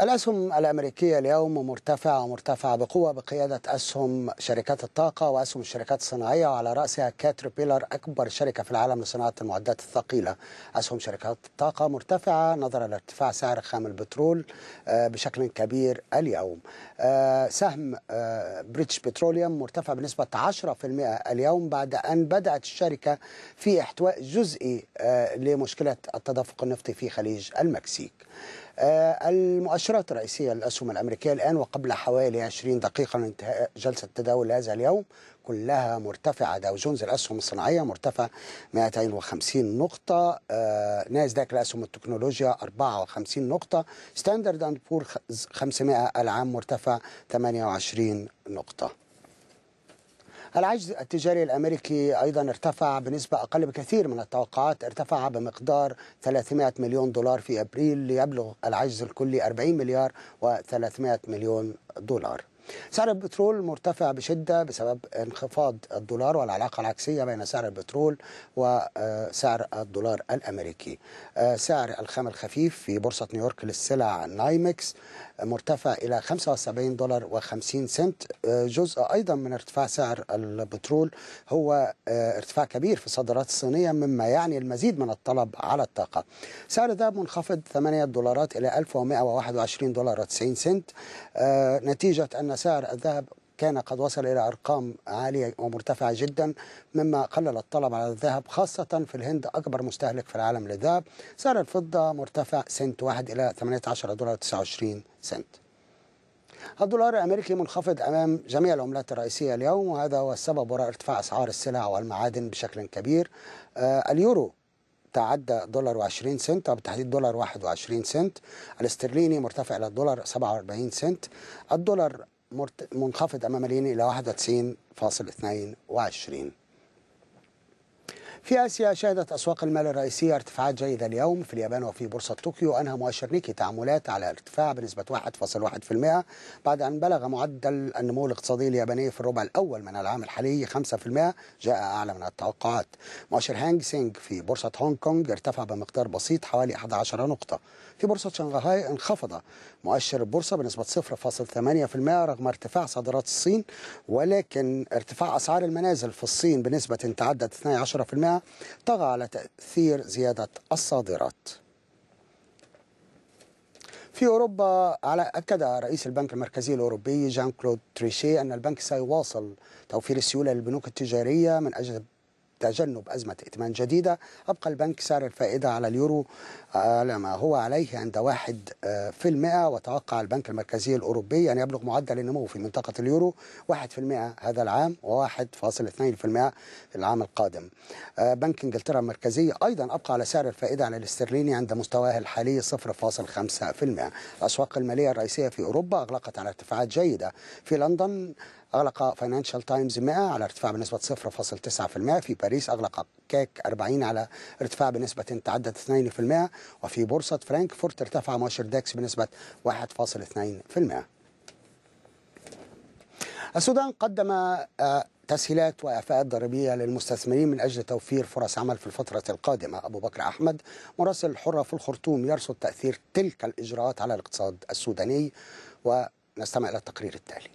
الأسهم الأمريكية اليوم مرتفعة ومرتفعة بقوة بقيادة أسهم شركات الطاقة وأسهم الشركات الصناعية وعلى رأسها كاتربيلر أكبر شركة في العالم لصناعة المعدات الثقيلة أسهم شركات الطاقة مرتفعة نظرا لارتفاع سعر خام البترول آه، بشكل كبير اليوم آه، سهم آه، بريتش بتروليوم مرتفع بنسبة 10% اليوم بعد أن بدأت الشركة في إحتواء جزئي لمشكلة التدفق النفطي في خليج المكسيك آه، المؤشرات الرئيسية للأسهم الأمريكية الآن وقبل حوالي 20 دقيقة من انتهاء جلسة التداول هذا اليوم كلها مرتفعة داو جونز الأسهم الصناعية مرتفع 250 نقطة ناس آه، ناسداك الأسهم التكنولوجيا 54 نقطة ستاندرد أند بور 500 العام مرتفع 28 نقطة العجز التجاري الأمريكي أيضا ارتفع بنسبة أقل بكثير من التوقعات ارتفع بمقدار 300 مليون دولار في أبريل ليبلغ العجز الكلي 40 مليار و300 مليون دولار سعر البترول مرتفع بشدة بسبب انخفاض الدولار والعلاقة العكسية بين سعر البترول وسعر الدولار الأمريكي آه، سعر الخام الخفيف في بورصة نيويورك للسلع نايمكس مرتفع إلى 75 دولار و50 سنت آه، جزء أيضا من ارتفاع سعر البترول هو آه، ارتفاع كبير في الصادرات الصينية مما يعني المزيد من الطلب على الطاقة سعر الذهب منخفض 8 دولارات إلى 1121 دولار و90 سنت نتيجة أن سعر الذهب كان قد وصل إلى أرقام عالية ومرتفعة جدا مما قلل الطلب على الذهب خاصة في الهند أكبر مستهلك في العالم للذهب سعر الفضة مرتفع سنت واحد إلى 18 دولار 29 سنت الدولار الامريكي منخفض امام جميع العملات الرئيسيه اليوم وهذا هو السبب وراء ارتفاع اسعار السلع والمعادن بشكل كبير. آه، اليورو تعدى دولار و20 سنت او بالتحديد دولار 21 سنت، الاسترليني مرتفع الى الدولار 47 سنت، الدولار منخفض امام الين الى 91.22 في آسيا شهدت أسواق المال الرئيسية ارتفاعات جيدة اليوم في اليابان وفي بورصة طوكيو أنهى مؤشر نيكي تعاملات على ارتفاع بنسبة 1.1% بعد أن بلغ معدل النمو الاقتصادي الياباني في الربع الأول من العام الحالي 5% جاء أعلى من التوقعات مؤشر هانج سينج في بورصة هونغ كونغ ارتفع بمقدار بسيط حوالي 11 نقطة في بورصة شنغهاي انخفض مؤشر البورصة بنسبة 0.8% رغم ارتفاع صادرات الصين ولكن ارتفاع أسعار المنازل في الصين بنسبة تعدت 12% طغى على تأثير زيادة الصادرات في أوروبا على أكد رئيس البنك المركزي الأوروبي جان كلود تريشي أن البنك سيواصل توفير السيولة للبنوك التجارية من أجل تجنب أزمة ائتمان جديدة أبقى البنك سعر الفائدة على اليورو آه، على ما هو عليه عند واحد آه، في المئة وتوقع البنك المركزي الأوروبي أن يبلغ معدل النمو في منطقة اليورو واحد في المئة هذا العام وواحد فاصل اثنين في المئة العام القادم آه، بنك إنجلترا المركزي أيضا أبقى على سعر الفائدة على الاسترليني عند مستواه الحالي 0.5% الأسواق المالية الرئيسية في أوروبا أغلقت على ارتفاعات جيدة في لندن أغلق فاينانشال تايمز 100 على ارتفاع بنسبة 0.9% في باريس أغلق كاك 40 على ارتفاع بنسبة تعدت 2% وفي بورصة فرانكفورت ارتفع مؤشر داكس بنسبة 1.2% السودان قدم آه، تسهيلات وإعفاءات ضريبية للمستثمرين من أجل توفير فرص عمل في الفترة القادمة أبو بكر أحمد مراسل الحرة في الخرطوم يرصد تأثير تلك الإجراءات على الاقتصاد السوداني ونستمع إلى التقرير التالي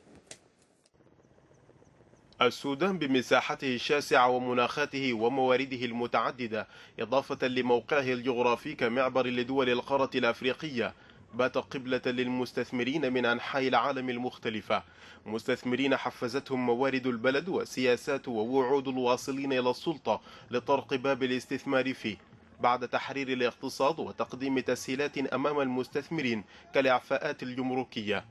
السودان بمساحته الشاسعة ومناخاته وموارده المتعددة إضافة لموقعه الجغرافي كمعبر لدول القارة الأفريقية بات قبلة للمستثمرين من أنحاء العالم المختلفة مستثمرين حفزتهم موارد البلد وسياسات ووعود الواصلين إلى السلطة لطرق باب الاستثمار فيه بعد تحرير الاقتصاد وتقديم تسهيلات أمام المستثمرين كالإعفاءات الجمركية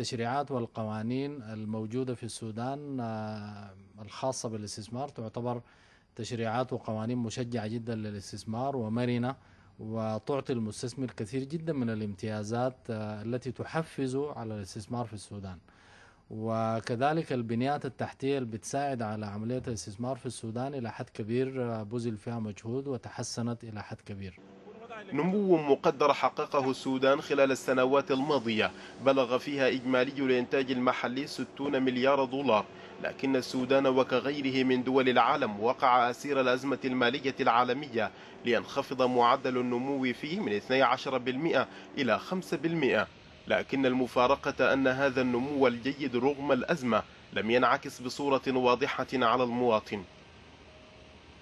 التشريعات والقوانين الموجودة في السودان آه، الخاصة بالاستثمار تعتبر تشريعات وقوانين مشجعة جدا للاستثمار ومرنة وتعطي المستثمر كثير جدا من الامتيازات آه، التي تحفزه على الاستثمار في السودان وكذلك البنيات التحتية اللي بتساعد على عملية الاستثمار في السودان إلى حد كبير آه، بذل فيها مجهود وتحسنت إلى حد كبير نمو مقدر حققه السودان خلال السنوات الماضية بلغ فيها إجمالي الإنتاج المحلي 60 مليار دولار لكن السودان وكغيره من دول العالم وقع أسير الأزمة المالية العالمية لينخفض معدل النمو فيه من 12% إلى 5% لكن المفارقة أن هذا النمو الجيد رغم الأزمة لم ينعكس بصورة واضحة على المواطن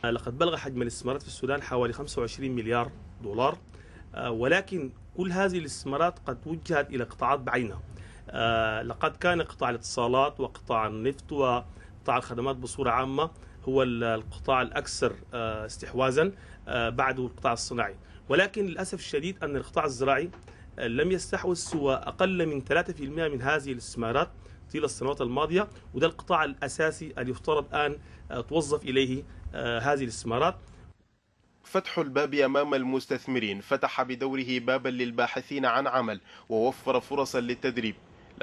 آه، لقد بلغ حجم الاستثمارات في السودان حوالي 25 مليار دولار آه، ولكن كل هذه الاستثمارات قد وجهت إلى قطاعات بعينها آه، لقد كان قطاع الاتصالات وقطاع النفط وقطاع الخدمات بصورة عامة هو القطاع الأكثر استحواذا بعده القطاع الصناعي ولكن للأسف الشديد أن القطاع الزراعي لم يستحوذ سوى أقل من 3% من هذه الاستثمارات طيلة السنوات الماضية وده القطاع الأساسي اللي يفترض أن آه، توظف إليه آه، هذه الاستثمارات فتح الباب أمام المستثمرين فتح بدوره بابا للباحثين عن عمل ووفر فرصا للتدريب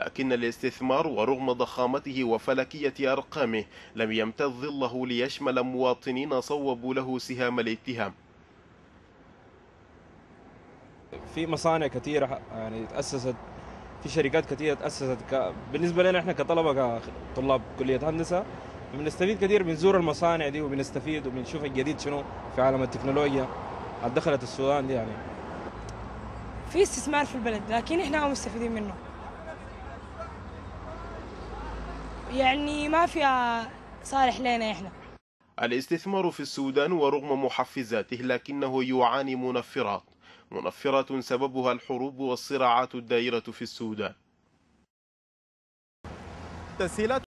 لكن الاستثمار ورغم ضخامته وفلكية أرقامه لم يمتد ظله ليشمل مواطنين صوبوا له سهام الاتهام في مصانع كثيرة يعني تأسست في شركات كثيره تاسست ك... بالنسبه لنا احنا كطلبه كطلاب كليه هندسه بنستفيد كثير بنزور المصانع دي وبنستفيد وبنشوف الجديد شنو في عالم التكنولوجيا دخلت السودان دي يعني في استثمار في البلد لكن احنا مستفيدين منه يعني ما في صالح لنا احنا الاستثمار في السودان ورغم محفزاته لكنه يعاني منفرات منفرة سببها الحروب والصراعات الدائرة في السودان تسهيلات